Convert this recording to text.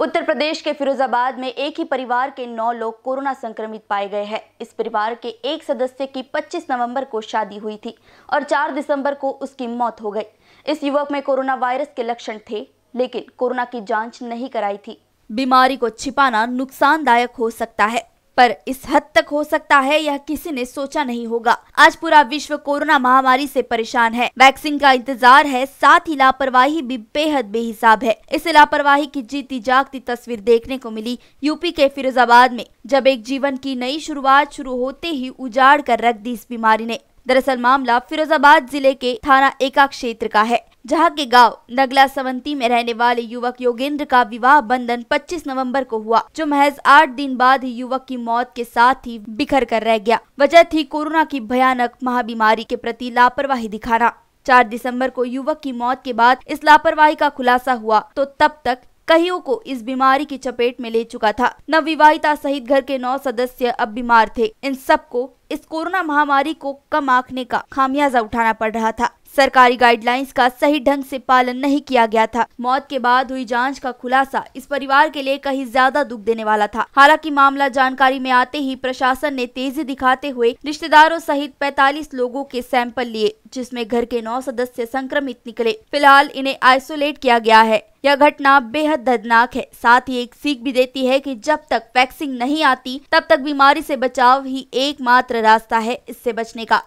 उत्तर प्रदेश के फिरोजाबाद में एक ही परिवार के नौ लोग कोरोना संक्रमित पाए गए हैं इस परिवार के एक सदस्य की 25 नवंबर को शादी हुई थी और 4 दिसंबर को उसकी मौत हो गई इस युवक में कोरोना वायरस के लक्षण थे लेकिन कोरोना की जांच नहीं कराई थी बीमारी को छिपाना नुकसानदायक हो सकता है पर इस हद तक हो सकता है यह किसी ने सोचा नहीं होगा आज पूरा विश्व कोरोना महामारी से परेशान है वैक्सीन का इंतजार है साथ ही लापरवाही भी बेहद बेहिसाब है इस लापरवाही की जीती जागती तस्वीर देखने को मिली यूपी के फिरोजाबाद में जब एक जीवन की नई शुरुआत शुरू होते ही उजाड़ कर रख दी इस बीमारी ने दरअसल मामला फिरोजाबाद जिले के थाना एका क्षेत्र का है जहां के गांव नगला सवंती में रहने वाले युवक योगेंद्र का विवाह बंधन 25 नवंबर को हुआ जो महज आठ दिन बाद ही युवक की मौत के साथ ही बिखर कर रह गया वजह थी कोरोना की भयानक महाबीमारी के प्रति लापरवाही दिखाना चार दिसंबर को युवक की मौत के बाद इस लापरवाही का खुलासा हुआ तो तब तक कईयों को इस बीमारी की चपेट में ले चुका था नवविवाहिता सहित घर के नौ सदस्य अब बीमार थे इन सबको इस कोरोना महामारी को कम आंकने का खामियाजा उठाना पड़ रहा था सरकारी गाइडलाइंस का सही ढंग से पालन नहीं किया गया था मौत के बाद हुई जांच का खुलासा इस परिवार के लिए कहीं ज्यादा दुख देने वाला था हालांकि मामला जानकारी में आते ही प्रशासन ने तेजी दिखाते हुए रिश्तेदारों सहित 45 लोगों के सैंपल लिए जिसमें घर के नौ सदस्य संक्रमित निकले फिलहाल इन्हें आइसोलेट किया गया है यह घटना बेहद दर्दनाक है साथ ही एक सीख भी देती है कि जब तक वैक्सीन नहीं आती तब तक बीमारी से बचाव ही एकमात्र रास्ता है इससे बचने का